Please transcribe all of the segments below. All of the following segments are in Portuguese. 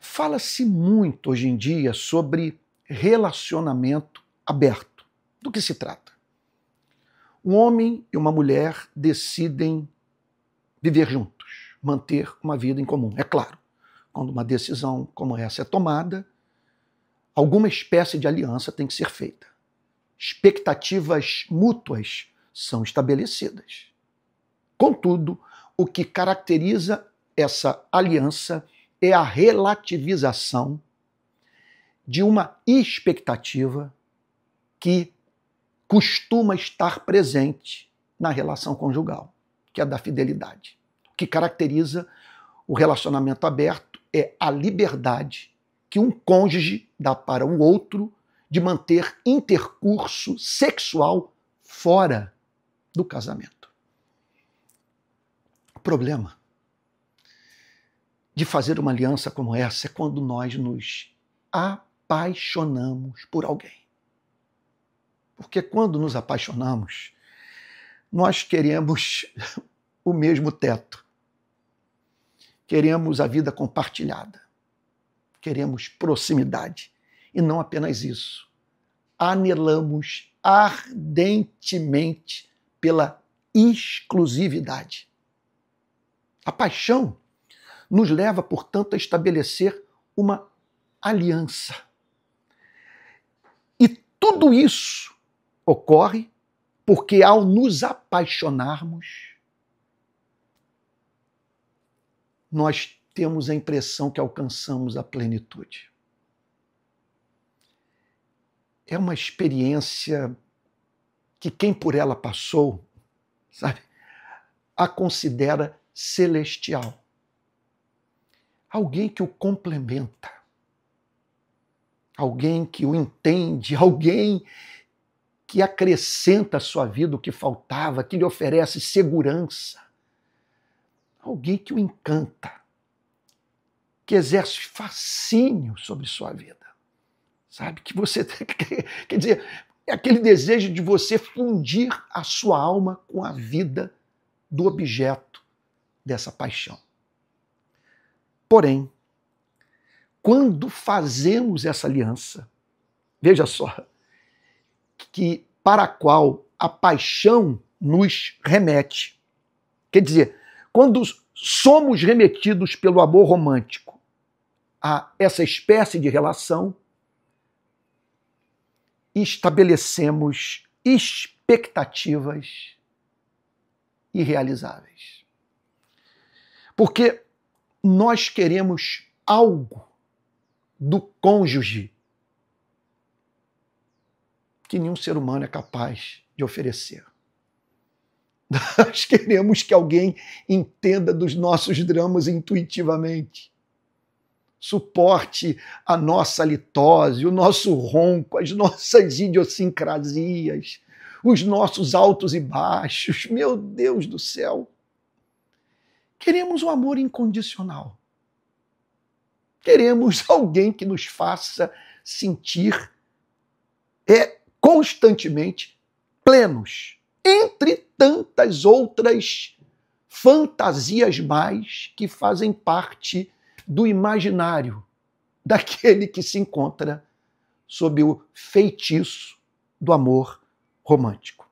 Fala-se muito hoje em dia sobre relacionamento aberto. Do que se trata? Um homem e uma mulher decidem viver juntos, manter uma vida em comum. É claro, quando uma decisão como essa é tomada, alguma espécie de aliança tem que ser feita. Expectativas mútuas são estabelecidas. Contudo, o que caracteriza essa aliança é a relativização de uma expectativa que costuma estar presente na relação conjugal, que é a da fidelidade. O que caracteriza o relacionamento aberto é a liberdade que um cônjuge dá para o outro de manter intercurso sexual fora do casamento. Problema de fazer uma aliança como essa é quando nós nos apaixonamos por alguém. Porque quando nos apaixonamos, nós queremos o mesmo teto, queremos a vida compartilhada, queremos proximidade. E não apenas isso, anelamos ardentemente pela exclusividade. A paixão nos leva, portanto, a estabelecer uma aliança. E tudo isso ocorre porque, ao nos apaixonarmos, nós temos a impressão que alcançamos a plenitude. É uma experiência que quem por ela passou, sabe, a considera celestial alguém que o complementa, alguém que o entende, alguém que acrescenta à sua vida o que faltava, que lhe oferece segurança, alguém que o encanta, que exerce fascínio sobre sua vida. Sabe? Que você. Quer dizer, é aquele desejo de você fundir a sua alma com a vida do objeto dessa paixão. Porém, quando fazemos essa aliança, veja só, que para a qual a paixão nos remete. Quer dizer, quando somos remetidos pelo amor romântico a essa espécie de relação, estabelecemos expectativas irrealizáveis. Porque nós queremos algo do cônjuge que nenhum ser humano é capaz de oferecer. Nós queremos que alguém entenda dos nossos dramas intuitivamente, suporte a nossa litose, o nosso ronco, as nossas idiosincrasias, os nossos altos e baixos. Meu Deus do céu! Queremos um amor incondicional. Queremos alguém que nos faça sentir é, constantemente plenos, entre tantas outras fantasias mais que fazem parte do imaginário daquele que se encontra sob o feitiço do amor romântico.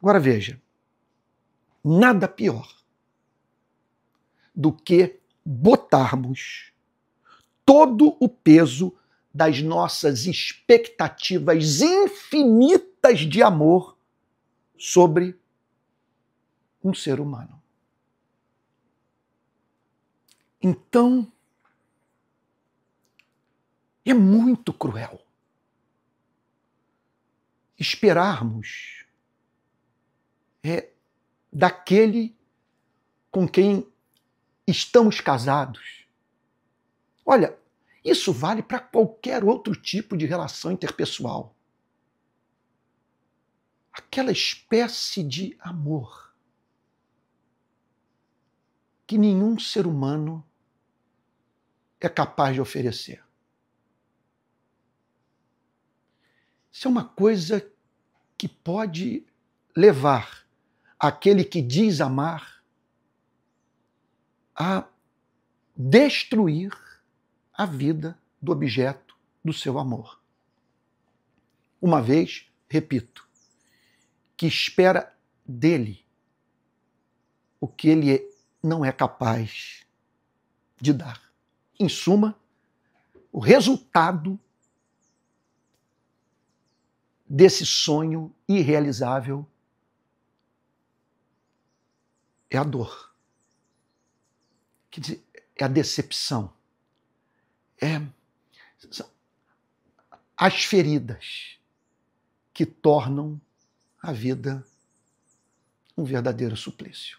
Agora veja, nada pior do que botarmos todo o peso das nossas expectativas infinitas de amor sobre um ser humano. Então, é muito cruel esperarmos é, daquele com quem estamos casados. Olha, isso vale para qualquer outro tipo de relação interpessoal. Aquela espécie de amor que nenhum ser humano é capaz de oferecer. Isso é uma coisa que pode levar aquele que diz amar a destruir a vida do objeto do seu amor. Uma vez, repito, que espera dele o que ele não é capaz de dar. Em suma, o resultado desse sonho irrealizável é a dor. Quer dizer, é a decepção. É as feridas que tornam a vida um verdadeiro suplício.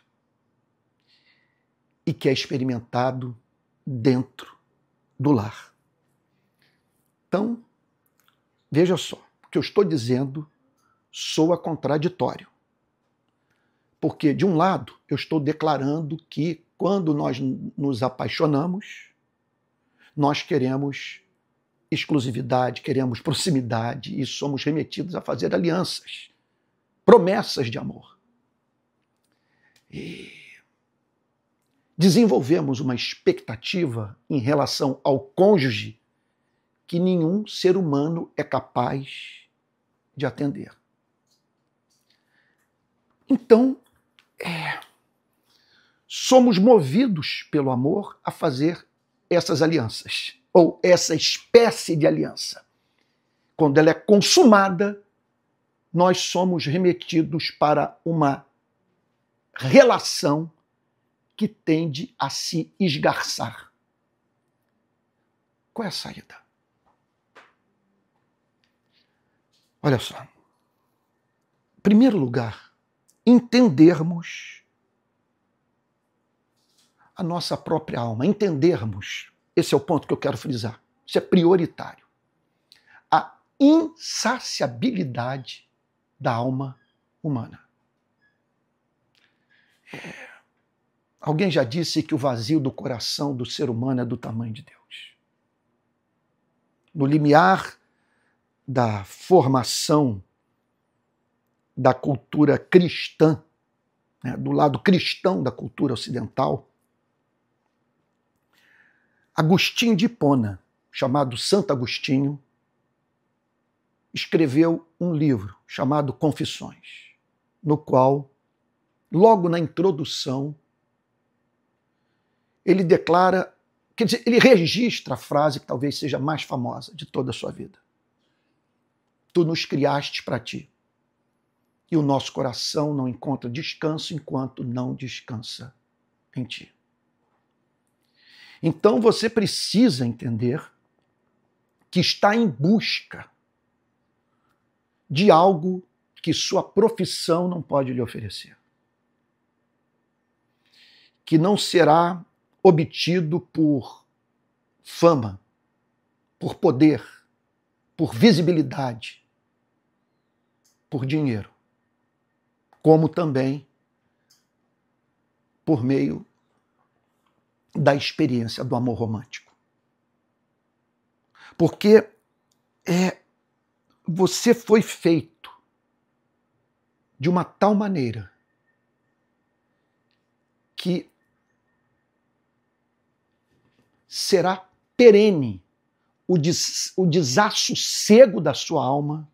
E que é experimentado dentro do lar. Então, veja só, o que eu estou dizendo soa contraditório. Porque, de um lado, eu estou declarando que quando nós nos apaixonamos, nós queremos exclusividade, queremos proximidade e somos remetidos a fazer alianças, promessas de amor. E desenvolvemos uma expectativa em relação ao cônjuge que nenhum ser humano é capaz de atender. Então, é somos movidos pelo amor a fazer essas alianças, ou essa espécie de aliança. Quando ela é consumada, nós somos remetidos para uma relação que tende a se esgarçar. Qual é a saída? Olha só. Em primeiro lugar, entendermos a nossa própria alma, entendermos, esse é o ponto que eu quero frisar, isso é prioritário, a insaciabilidade da alma humana. Alguém já disse que o vazio do coração do ser humano é do tamanho de Deus. No limiar da formação da cultura cristã, né, do lado cristão da cultura ocidental, Agostinho de Hipona, chamado Santo Agostinho, escreveu um livro chamado Confissões, no qual, logo na introdução, ele declara, quer dizer, ele registra a frase que talvez seja mais famosa de toda a sua vida. Tu nos criaste para ti, e o nosso coração não encontra descanso enquanto não descansa em ti. Então você precisa entender que está em busca de algo que sua profissão não pode lhe oferecer. Que não será obtido por fama, por poder, por visibilidade, por dinheiro, como também por meio da experiência do amor romântico. Porque é você foi feito de uma tal maneira que será perene o, des, o desassossego da sua alma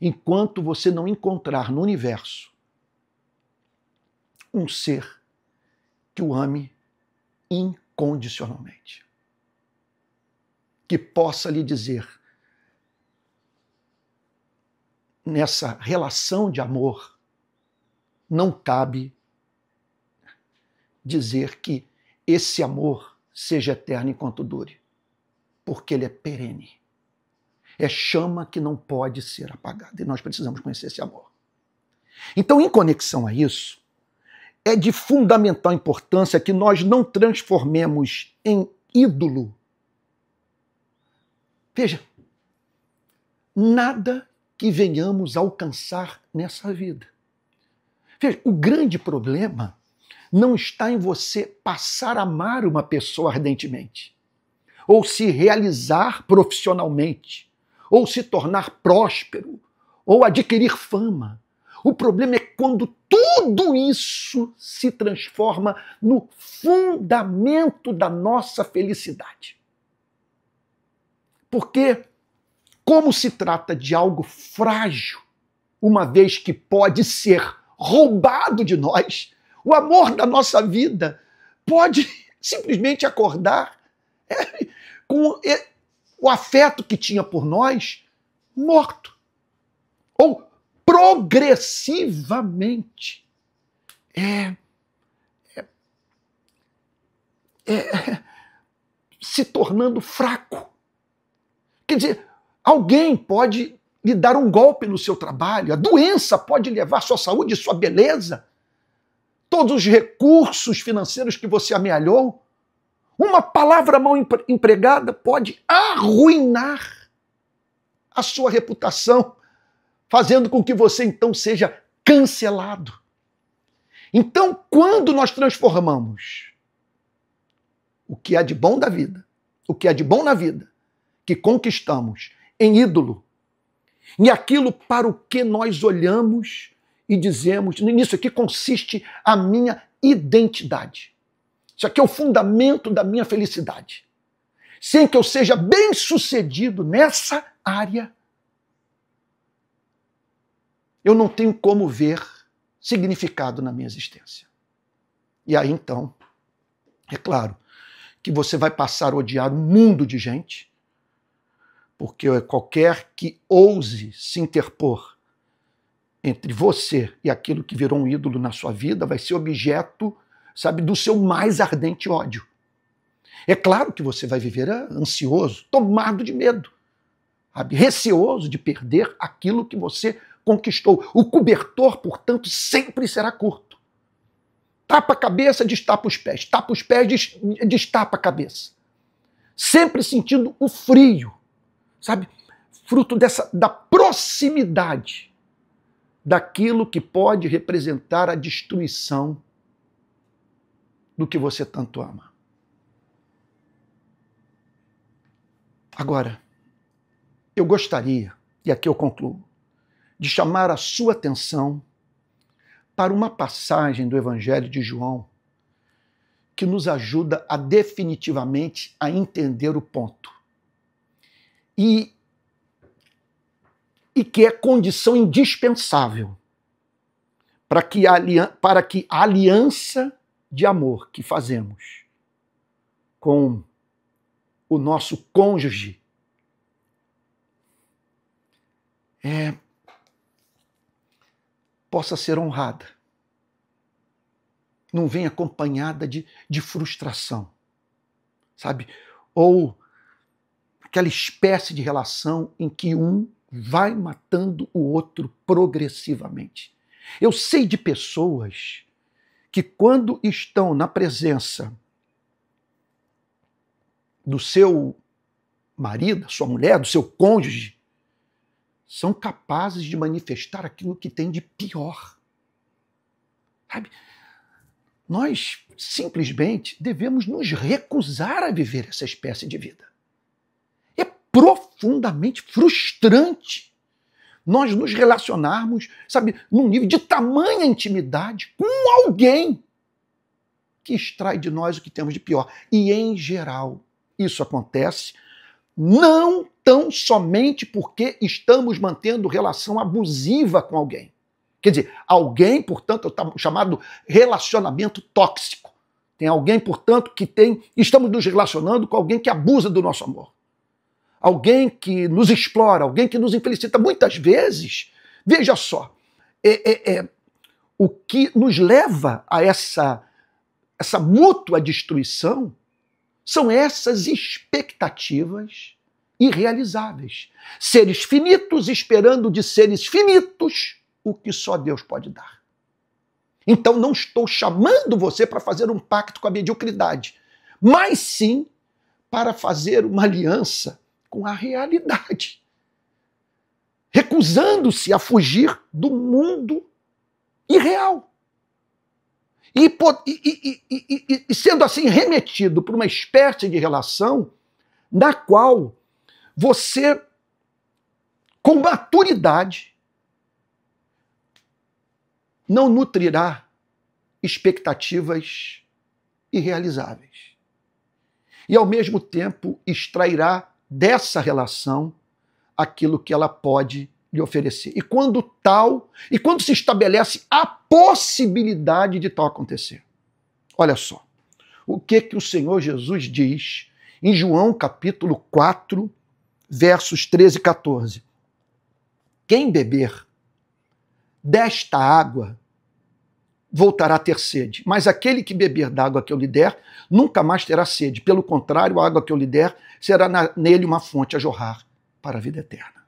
enquanto você não encontrar no universo um ser que o ame incondicionalmente. Que possa lhe dizer, nessa relação de amor, não cabe dizer que esse amor seja eterno enquanto dure, porque ele é perene. É chama que não pode ser apagada e nós precisamos conhecer esse amor. Então, em conexão a isso, é de fundamental importância que nós não transformemos em ídolo. Veja, nada que venhamos a alcançar nessa vida. Veja, o grande problema não está em você passar a amar uma pessoa ardentemente, ou se realizar profissionalmente, ou se tornar próspero, ou adquirir fama. O problema é quando tudo isso se transforma no fundamento da nossa felicidade. Porque, como se trata de algo frágil, uma vez que pode ser roubado de nós, o amor da nossa vida pode simplesmente acordar é, com é, o afeto que tinha por nós morto. Ou progressivamente. É é, é, é, se tornando fraco. Quer dizer, alguém pode lhe dar um golpe no seu trabalho, a doença pode levar sua saúde sua beleza, todos os recursos financeiros que você amealhou. Uma palavra mal empregada pode arruinar a sua reputação fazendo com que você então seja cancelado. Então, quando nós transformamos o que há de bom da vida, o que há de bom na vida, que conquistamos em ídolo, e aquilo para o que nós olhamos e dizemos, nisso aqui consiste a minha identidade. Isso aqui é o fundamento da minha felicidade. Sem que eu seja bem sucedido nessa área, eu não tenho como ver significado na minha existência. E aí então, é claro que você vai passar a odiar um mundo de gente, porque qualquer que ouse se interpor entre você e aquilo que virou um ídolo na sua vida vai ser objeto, sabe, do seu mais ardente ódio. É claro que você vai viver ah, ansioso, tomado de medo, sabe, receoso de perder aquilo que você conquistou. O cobertor, portanto, sempre será curto. Tapa a cabeça, destapa os pés. Tapa os pés, destapa a cabeça. Sempre sentindo o frio, sabe? Fruto dessa da proximidade daquilo que pode representar a destruição do que você tanto ama. Agora, eu gostaria, e aqui eu concluo, de chamar a sua atenção para uma passagem do Evangelho de João que nos ajuda a definitivamente a entender o ponto. E, e que é condição indispensável para que, a, para que a aliança de amor que fazemos com o nosso cônjuge é, possa ser honrada. Não vem acompanhada de, de frustração, sabe? Ou aquela espécie de relação em que um vai matando o outro progressivamente. Eu sei de pessoas que, quando estão na presença do seu marido, sua mulher, do seu cônjuge, são capazes de manifestar aquilo que tem de pior. Sabe? Nós simplesmente devemos nos recusar a viver essa espécie de vida. É profundamente frustrante nós nos relacionarmos, sabe, num nível de tamanha intimidade com alguém que extrai de nós o que temos de pior. E em geral, isso acontece não tão somente porque estamos mantendo relação abusiva com alguém. Quer dizer, alguém, portanto, é o chamado relacionamento tóxico. Tem alguém, portanto, que tem. Estamos nos relacionando com alguém que abusa do nosso amor. Alguém que nos explora, alguém que nos infelicita. Muitas vezes, veja só, é, é, é o que nos leva a essa, essa mútua destruição são essas expectativas irrealizáveis, seres finitos esperando de seres finitos o que só Deus pode dar. Então não estou chamando você para fazer um pacto com a mediocridade, mas sim para fazer uma aliança com a realidade, recusando-se a fugir do mundo irreal. E, e, e, e sendo assim remetido para uma espécie de relação na qual você, com maturidade, não nutrirá expectativas irrealizáveis. E, ao mesmo tempo, extrairá dessa relação aquilo que ela pode lhe oferecer. E quando tal, e quando se estabelece a possibilidade de tal acontecer. Olha só. O que que o Senhor Jesus diz em João capítulo 4, versos 13 e 14. Quem beber desta água voltará a ter sede, mas aquele que beber da água que eu lhe der nunca mais terá sede. Pelo contrário, a água que eu lhe der será na, nele uma fonte a jorrar para a vida eterna.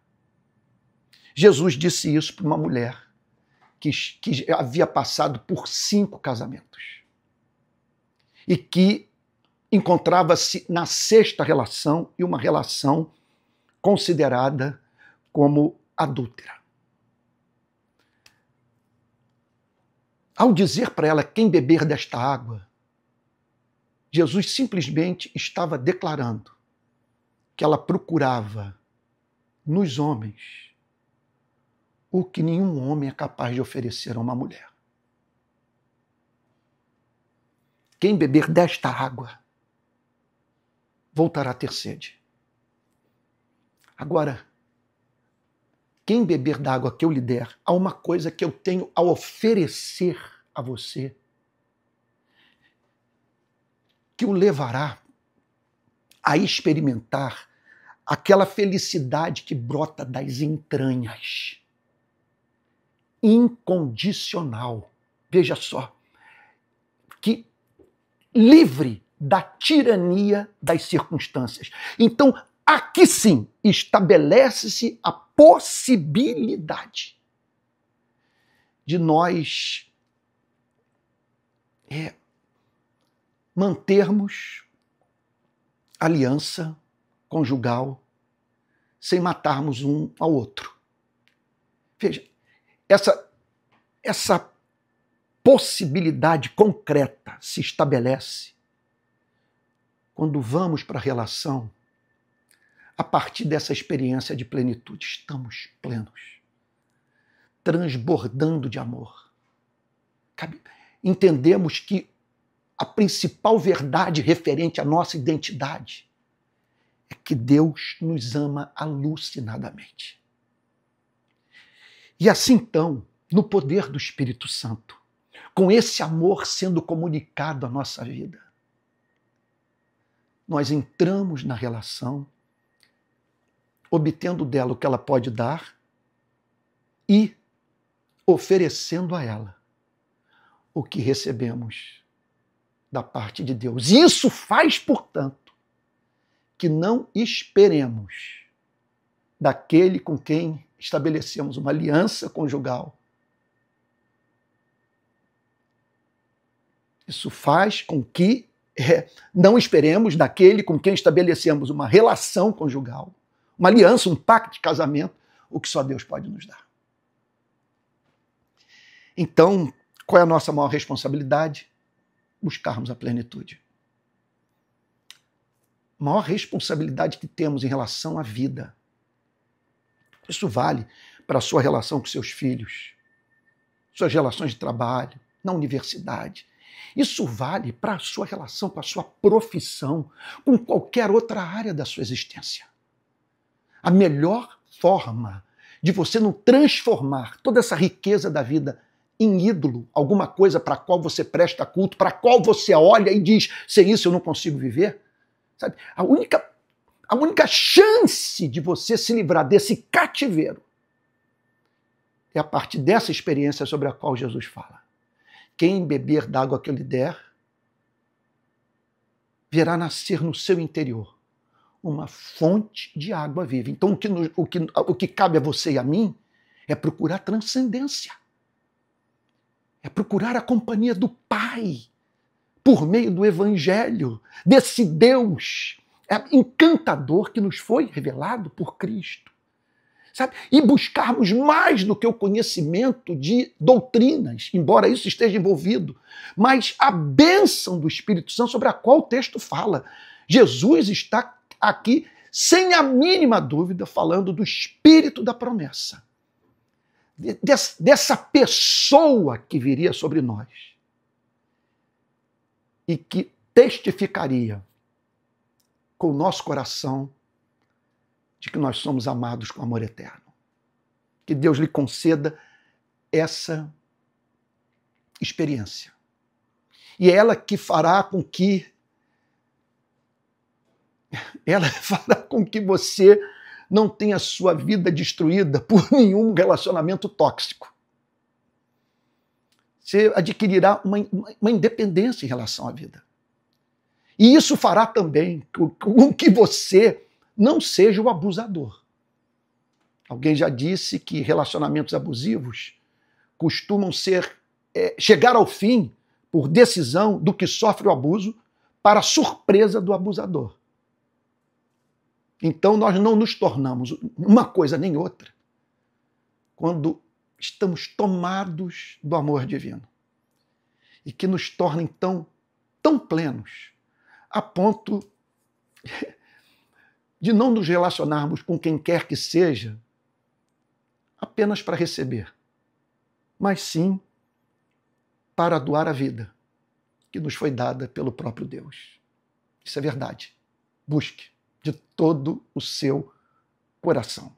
Jesus disse isso para uma mulher que, que havia passado por cinco casamentos e que encontrava-se na sexta relação e uma relação considerada como adúltera. Ao dizer para ela quem beber desta água, Jesus simplesmente estava declarando que ela procurava nos homens o que nenhum homem é capaz de oferecer a uma mulher. Quem beber desta água voltará a ter sede. Agora, quem beber da água que eu lhe der, há uma coisa que eu tenho a oferecer a você que o levará a experimentar aquela felicidade que brota das entranhas. Incondicional. Veja só. Que livre da tirania das circunstâncias. Então, Aqui sim estabelece-se a possibilidade de nós é, mantermos aliança conjugal sem matarmos um ao outro. Veja, essa, essa possibilidade concreta se estabelece quando vamos para a relação a partir dessa experiência de plenitude. Estamos plenos, transbordando de amor. Entendemos que a principal verdade referente à nossa identidade é que Deus nos ama alucinadamente. E assim então, no poder do Espírito Santo, com esse amor sendo comunicado à nossa vida, nós entramos na relação obtendo dela o que ela pode dar e oferecendo a ela o que recebemos da parte de Deus. Isso faz, portanto, que não esperemos daquele com quem estabelecemos uma aliança conjugal. Isso faz com que é, não esperemos daquele com quem estabelecemos uma relação conjugal uma aliança, um pacto de casamento, o que só Deus pode nos dar. Então, qual é a nossa maior responsabilidade? Buscarmos a plenitude. A maior responsabilidade que temos em relação à vida. Isso vale para a sua relação com seus filhos, suas relações de trabalho, na universidade. Isso vale para a sua relação com a sua profissão, com qualquer outra área da sua existência. A melhor forma de você não transformar toda essa riqueza da vida em ídolo, alguma coisa para qual você presta culto, para qual você olha e diz: sem isso eu não consigo viver. Sabe? A única a única chance de você se livrar desse cativeiro é a partir dessa experiência sobre a qual Jesus fala. Quem beber da água que eu lhe der, verá nascer no seu interior uma fonte de água viva. Então, o que, no, o que, o que cabe a você e a mim é procurar transcendência, é procurar a companhia do Pai por meio do Evangelho, desse Deus é encantador que nos foi revelado por Cristo. Sabe? E buscarmos mais do que o conhecimento de doutrinas, embora isso esteja envolvido, mas a bênção do Espírito Santo sobre a qual o texto fala. Jesus está aqui, sem a mínima dúvida, falando do espírito da promessa, dessa pessoa que viria sobre nós e que testificaria com o nosso coração de que nós somos amados com amor eterno. Que Deus lhe conceda essa experiência. E ela que fará com que ela fará com que você não tenha sua vida destruída por nenhum relacionamento tóxico. Você adquirirá uma, uma independência em relação à vida. E isso fará também com que você não seja o abusador. Alguém já disse que relacionamentos abusivos costumam ser é, chegar ao fim por decisão do que sofre o abuso, para surpresa do abusador. Então nós não nos tornamos uma coisa nem outra quando estamos tomados do amor divino e que nos torna então tão plenos a ponto de não nos relacionarmos com quem quer que seja apenas para receber, mas sim para doar a vida que nos foi dada pelo próprio Deus. Isso é verdade. Busque de todo o seu coração.